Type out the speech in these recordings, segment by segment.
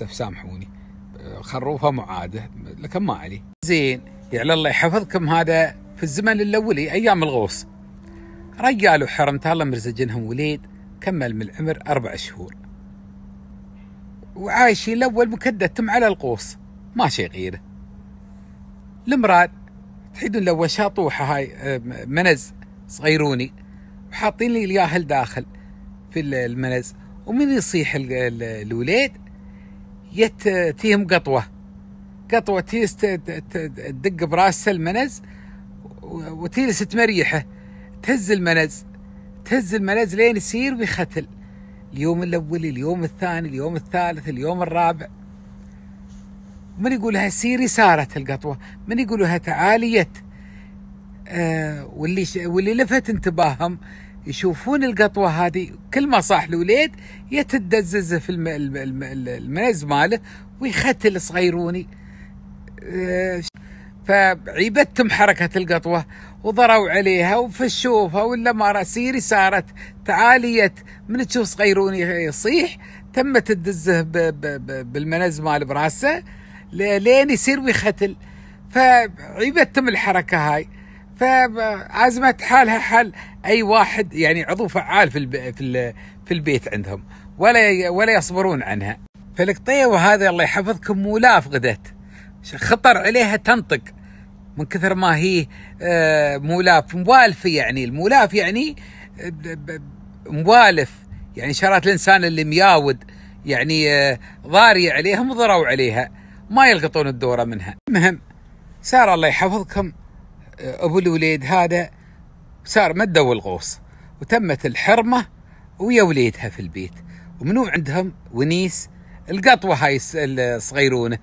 للاسف سامحوني أه، خروفه معاده لكن ما عليه زين يعني الله يحفظكم هذا في الزمن الاولي ايام الغوص رجال وحرمت الله مرزجنهم وليد كمل من العمر اربع شهور وعايشين الاول مكدتهم على القوس ما شي غيره المراد تحيدون لو شاطوحه هاي أه، منز صغيروني وحاطين لي الياهل داخل في المنز ومن يصيح الوليد يت تيهم قطوه قطوه تيس تدق براسه المنز وتيلس تمريحه تهز المنز تهز المنز لين يصير بختل اليوم الاول اليوم الثاني اليوم الثالث اليوم الرابع من يقولها سيري سارت القطوه من يقولها تعاليت آه واللي واللي لفت انتباههم يشوفون القطوه هذه كل ما صاح الوليد يتدززه في الم... الم... المنز ماله ويختل صغيروني آه، فعيبتهم حركة القطوة وضروا عليها وفشوفها ولا ما سيري صارت تعاليت من تشوف صغيروني يصيح تم تدزه بالمنز مال براسه لين يصير ويختل فعيبتهم الحركة هاي فازمه حالها حال اي واحد يعني عضو فعال في في في البيت عندهم ولا ولا يصبرون عنها فالقطيوه وهذا الله يحفظكم ولا فقدت خطر عليها تنطق من كثر ما هي آه، مولاف موالفه يعني المولاف يعني آه، موالف يعني شرات الانسان اللي مياود يعني آه، ضارية عليهم وضروا عليها ما يلقطون الدوره منها المهم ساره الله يحفظكم ابو الوليد هذا صار مدوا الغوص وتمت الحرمه ويا وليدها في البيت ومنو عندهم ونيس القطوه هاي الصغيرونه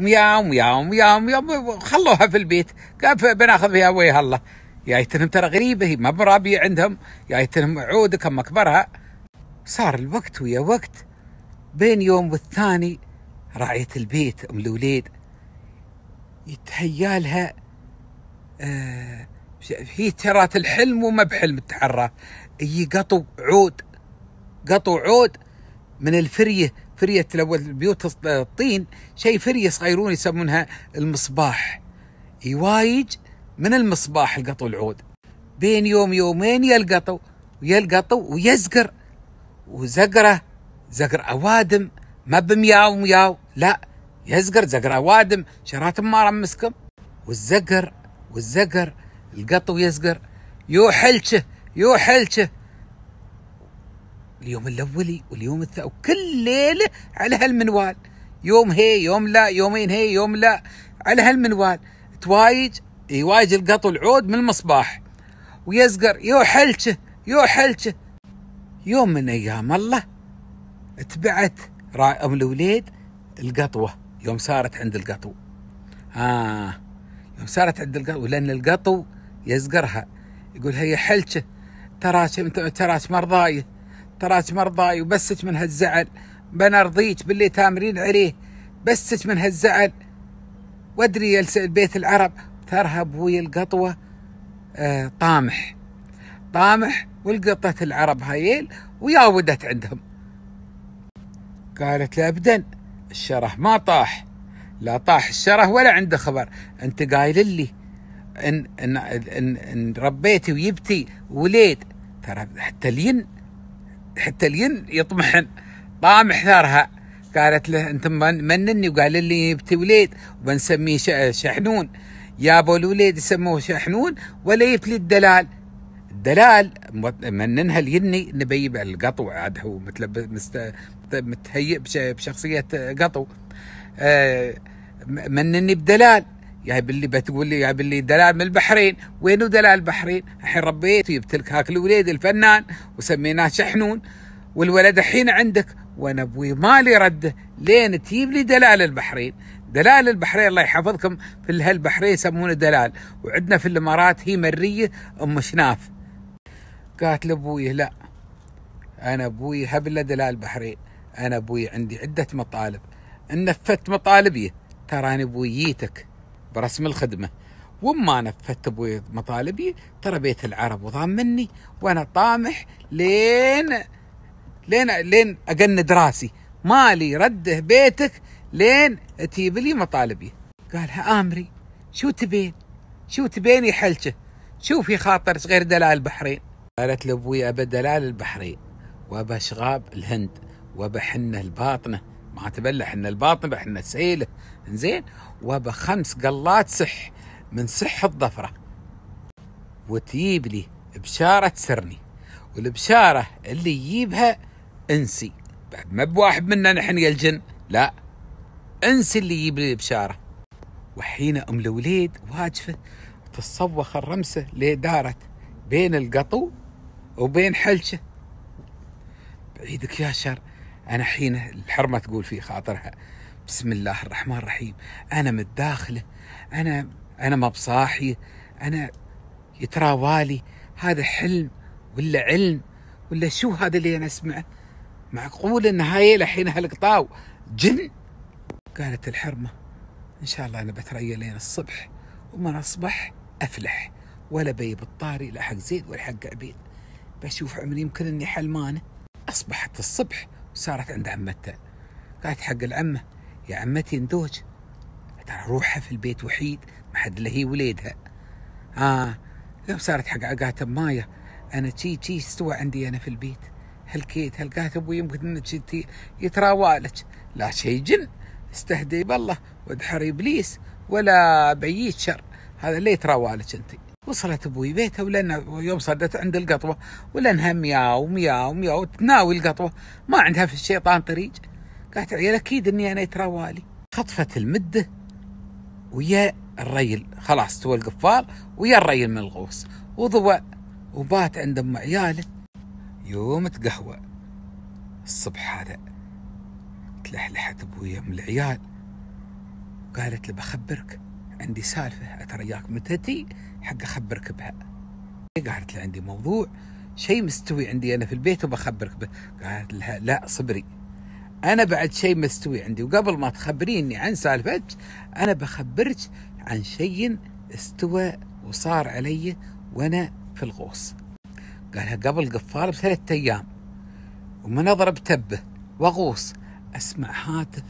وياهم وياهم وياهم وياهم خلوها في البيت قال بناخذ فيها ويها الله جايتهم ترى غريبه هي ما برابيه عندهم جايتهم عود كم كبرها صار الوقت ويا وقت بين يوم والثاني راعية البيت أم الوليد يتهيالها آه، هي ترات الحلم وما بحلم التحرى هي قطو عود قطو عود من الفريه فريه بيوت الطين شيء فريه صغيرون يسمونها المصباح يوايج من المصباح القطو العود بين يوم يومين يلقطوا ويلقطوا ويزقر وزقره زقر اوادم ما بمياو مياو لا يزقر زقر اوادم شرات ما رمسكم والزقر والزقر القطو يزقر يو حلشه يو حلشه اليوم الاولي واليوم الثاني وكل ليله على هالمنوال يوم هي يوم لا يومين هي يوم لا على هالمنوال توايج يوايج القطو العود من المصباح ويزقر يو حلشه يو حلشه يوم من ايام الله تبعت ام الوليد القطوه يوم صارت عند القطو آه صارت عند القطو لأن القطو يزقرها يقول هي حلشة تراك انت تراك مرضاي تراك مرضاي وبسك من هالزعل بنرضيك باللي تامرين عليه بسك من هالزعل وادري يلسأل بيت العرب ترها ابوي القطوة آه، طامح طامح والقطة العرب هايل وياودت عندهم قالت له ابدا الشرح ما طاح لا طاح الشره ولا عنده خبر انت قايل لي ان ان ان, إن ربيتي ويبتي وليد ترى حتى الين حتى الين يطمحن طامح ثارها قالت له انت منني وقال لي يبتي وليد وبنسميه شحنون ابو الوليد يسموه شحنون ولا لي الدلال الدلال مننها اليني نبي القطو عاد هو متهيئ بشخصيه قطو آه، منني بدلال يا باللي بتقول لي يا باللي دلال من البحرين وينو دلال البحرين الحين ربيت وجبت لك هاك الوليد الفنان وسميناه شحنون والولد الحين عندك وانا ابوي مالي رده لين تجيب لي دلال البحرين دلال البحرين الله يحفظكم في هالبحرين يسمونه دلال وعندنا في الامارات هي مريه ام شناف قالت لابوي لا انا ابوي هبله دلال البحرين انا ابوي عندي عده مطالب إن نفذت مطالبي تراني بويتك برسم الخدمة وما نفذت أبوي مطالبي ترى بيت العرب وضامني وأنا طامح لين لين لين أقند راسي مالي رده بيتك لين تجيب لي مطالبي قالها آمري شو تبين شو تبين يا حلشة شوفي خاطر غير دلال البحرين قالت لأبوي أبا دلال البحرين وأبا شغاب الهند وأبا حنة الباطنة ما تبلى حنا الباطن حنا السيله زين وبخمس قلات سح من سح الظفره وتجيب لي بشاره تسرني والبشاره اللي يجيبها انسي بعد ما بواحد منا نحن يا الجن لا انسي اللي يجيب لي البشاره وحين ام الوليد واجفه تصوخ الرمسه اللي دارت بين القطو وبين حلشه بعيدك يا شر أنا حين الحرمة تقول في خاطرها بسم الله الرحمن الرحيم أنا متداخلة أنا أنا ما بصاحي أنا يتراوالي هذا حلم ولا علم ولا شو هذا اللي أنا أسمعه معقول أن هاي الحين هالقطاو جن قالت الحرمة إن شاء الله أنا بتريى لين الصبح ومن اصبح أفلح ولا بي بالطاري لا حق زيد ولا حق عبيد بشوف عمري يمكن اني حلمانه اصبحت الصبح صارت عند عمتها قالت حق العمة يا عمتي ندوج ترى روحها في البيت وحيد ما حد له هي وليدها آه صارت حق عقات مايا أنا تشي تشي استوى عندي أنا في البيت هالكيت هالقات أبوي يمكن يتراوى لك لا شي جن استهدي بالله وادحر إبليس ولا بعيد شر هذا ليه تراوى لك أنتِ وصلت ابوي بيته ولان يوم صدت عند القطوه ولانها مياو مياو مياو تناوي القطوه ما عندها في الشيطان طريق قالت عيال اكيد اني انا يتراوالي خطفت المده ويا الريل خلاص تو القفال ويا الريل من الغوص وضوى وبات عند ام عياله يوم تقهوى الصبح هذا تلحلحت ابويا من العيال قالت له بخبرك عندي سالفه اترياك متتي حق اخبرك بها قالت لي عندي موضوع شيء مستوي عندي انا في البيت وبخبرك به قالت لها لا صبري انا بعد شيء مستوي عندي وقبل ما تخبريني عن سالفتك انا بخبرك عن شيء استوى وصار علي وانا في الغوص قالها قبل قفال بثلاثة ايام ومن اضرب تبه واغوص اسمع هاتف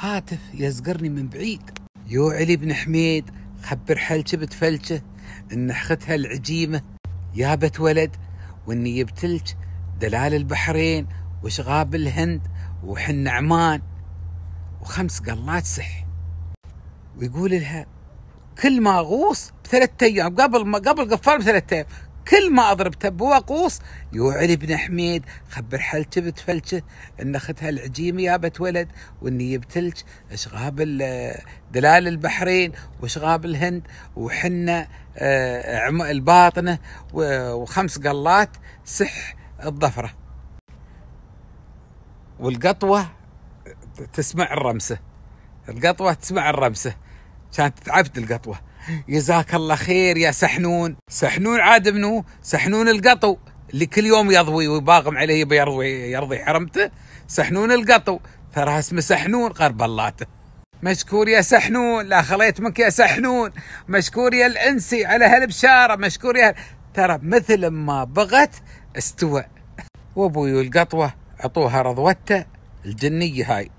هاتف يزقرني من بعيد يو علي بن حميد خبر حلجة بتفلك إن أختها العجيمة يابت ولد وإني جبتلك دلال البحرين وشغاب الهند وحن عمان وخمس قلات سح ويقول لها كل ما اغوص بثلاث ايام قبل ما قبل قفار بثلاث ايام كل ما أضرب تب وقوص يو علي بن حميد خبر حلته بتفلته إن أختها العجيمة يا بتولد وإني يبتلك أشغاب دلال البحرين وأشغاب الهند وحنا آه، الباطنة وخمس قلات سح الظفرة والقطوة تسمع الرمسة القطوة تسمع الرمسة كانت تعبت القطوة جزاك الله خير يا سحنون سحنون عاد منو سحنون القطو اللي كل يوم يضوي ويباغم عليه يبي يرضي يرضي حرمته سحنون القطو ترى اسمه سحنون قرب اللاته مشكور يا سحنون لا خليت منك يا سحنون مشكور يا الانسي على هالبشاره مشكور يا ترى مثل ما بغت استوى وابوي القطوه عطوها رضوته الجنيه هاي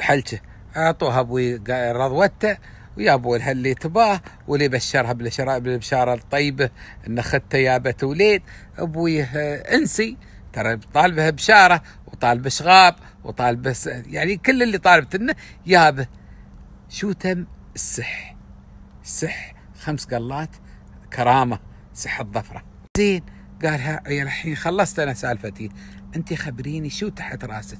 حلشه عطوها ابوي رضوته ويا ويابون اللي تباه واللي بشرها بالبشاره الطيبه ان اختها يابت وليد ابويه آه، انسي ترى طالبه بشاره وطالبه شغاب وطالبه س... يعني كل اللي طالبت انه يابه شو تم السح السح خمس قلات كرامه سح الظفره زين قالها يا الحين خلصت انا سالفتي انت خبريني شو تحت راسك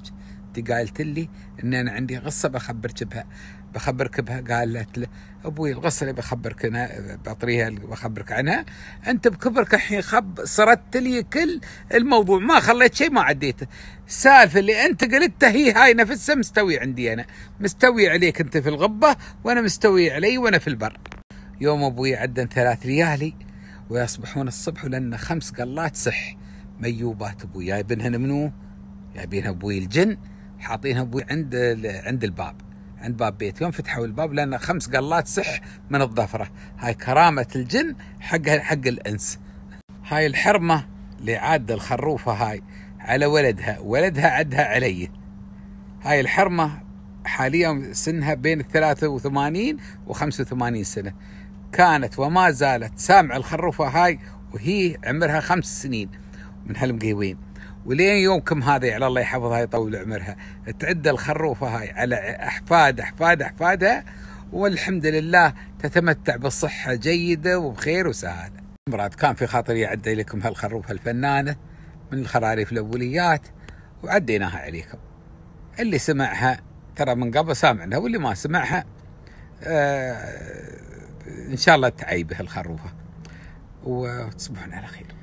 انت قالت لي ان انا عندي قصه بخبرك بها بخبرك بها قالت له ابوي الغسله بخبرك انا بطريها بخبرك عنها انت بكبرك الحين خب سردت لي كل الموضوع ما خليت شيء ما عديته السالفه اللي انت قلتها هي هاي نفسها مستوي عندي انا مستوي عليك انت في الغبه وانا مستوي علي وانا في البر يوم ابوي عدن ثلاث ليالي ويصبحون الصبح لان خمس قلات صح ميوبات ابوي جايبينها منو؟ جايبينها ابوي الجن حاطينها ابوي عند عند الباب عند باب بيتهم فتحوا الباب لان خمس قلات صح من الظفره هاي كرامه الجن حق حق الانس هاي الحرمه اللي عاد الخروفه هاي على ولدها ولدها عدها علي هاي الحرمه حاليا سنها بين 83 و 85 سنه كانت وما زالت سامع الخروفه هاي وهي عمرها خمس سنين من هالمقيوين ولين يومكم هذه على يعني الله يحفظها يطول عمرها تعد الخروفة هاي على أحفاد أحفاد أحفادها والحمد لله تتمتع بصحة جيدة وبخير وسهالة مراد كان في خاطري أعدي لكم هالخروفة الفنانة من الخراريف الأوليات وعديناها عليكم اللي سمعها ترى من قبل سامعنا واللي ما سمعها آه ان شاء الله تعيبه الخروفه وتصبحون على خير